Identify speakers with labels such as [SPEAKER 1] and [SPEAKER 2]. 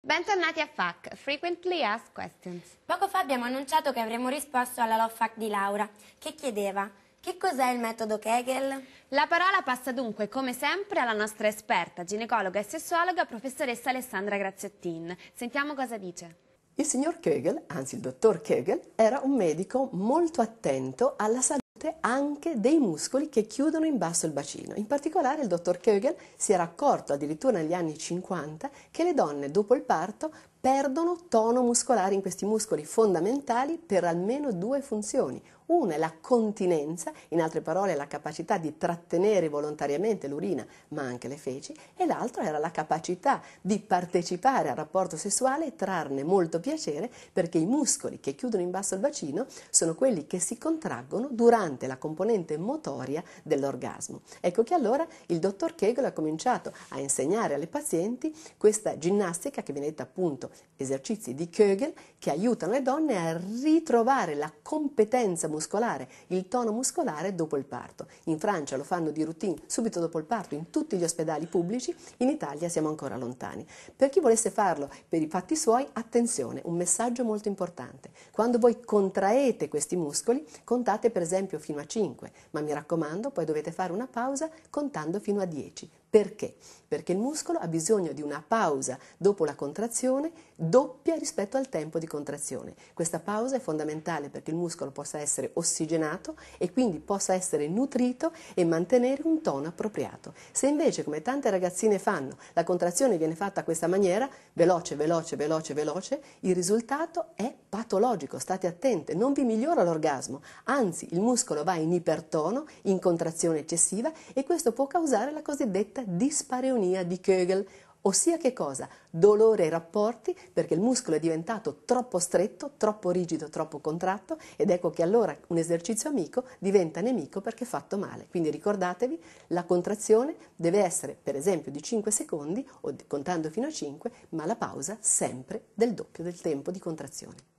[SPEAKER 1] Bentornati a FAC, Frequently Asked Questions. Poco fa abbiamo annunciato che avremo risposto alla Love Fact di Laura, che chiedeva che cos'è il metodo Kegel? La parola passa dunque, come sempre, alla nostra esperta, ginecologa e sessuologa, professoressa Alessandra Graziottin. Sentiamo cosa dice.
[SPEAKER 2] Il signor Kegel, anzi il dottor Kegel, era un medico molto attento alla salute anche dei muscoli che chiudono in basso il bacino. In particolare il dottor Kögel si era accorto addirittura negli anni 50 che le donne dopo il parto perdono tono muscolare in questi muscoli fondamentali per almeno due funzioni. Una è la continenza, in altre parole la capacità di trattenere volontariamente l'urina, ma anche le feci, e l'altra era la capacità di partecipare al rapporto sessuale e trarne molto piacere perché i muscoli che chiudono in basso il bacino sono quelli che si contraggono durante la componente motoria dell'orgasmo. Ecco che allora il dottor Kegel ha cominciato a insegnare alle pazienti questa ginnastica che viene detta appunto esercizi di Kegel che aiutano le donne a ritrovare la competenza muscolare, il tono muscolare dopo il parto. In Francia lo fanno di routine subito dopo il parto in tutti gli ospedali pubblici, in Italia siamo ancora lontani. Per chi volesse farlo per i fatti suoi, attenzione, un messaggio molto importante. Quando voi contraete questi muscoli, contate per esempio fino a 5, ma mi raccomando, poi dovete fare una pausa contando fino a 10 perché? Perché il muscolo ha bisogno di una pausa dopo la contrazione doppia rispetto al tempo di contrazione. Questa pausa è fondamentale perché il muscolo possa essere ossigenato e quindi possa essere nutrito e mantenere un tono appropriato. Se invece, come tante ragazzine fanno, la contrazione viene fatta a questa maniera, veloce, veloce, veloce, veloce, il risultato è patologico. State attente, non vi migliora l'orgasmo, anzi il muscolo va in ipertono, in contrazione eccessiva e questo può causare la cosiddetta dispareunia di Kegel, ossia che cosa? Dolore ai rapporti perché il muscolo è diventato troppo stretto, troppo rigido, troppo contratto ed ecco che allora un esercizio amico diventa nemico perché è fatto male. Quindi ricordatevi, la contrazione deve essere per esempio di 5 secondi o contando fino a 5, ma la pausa sempre del doppio del tempo di contrazione.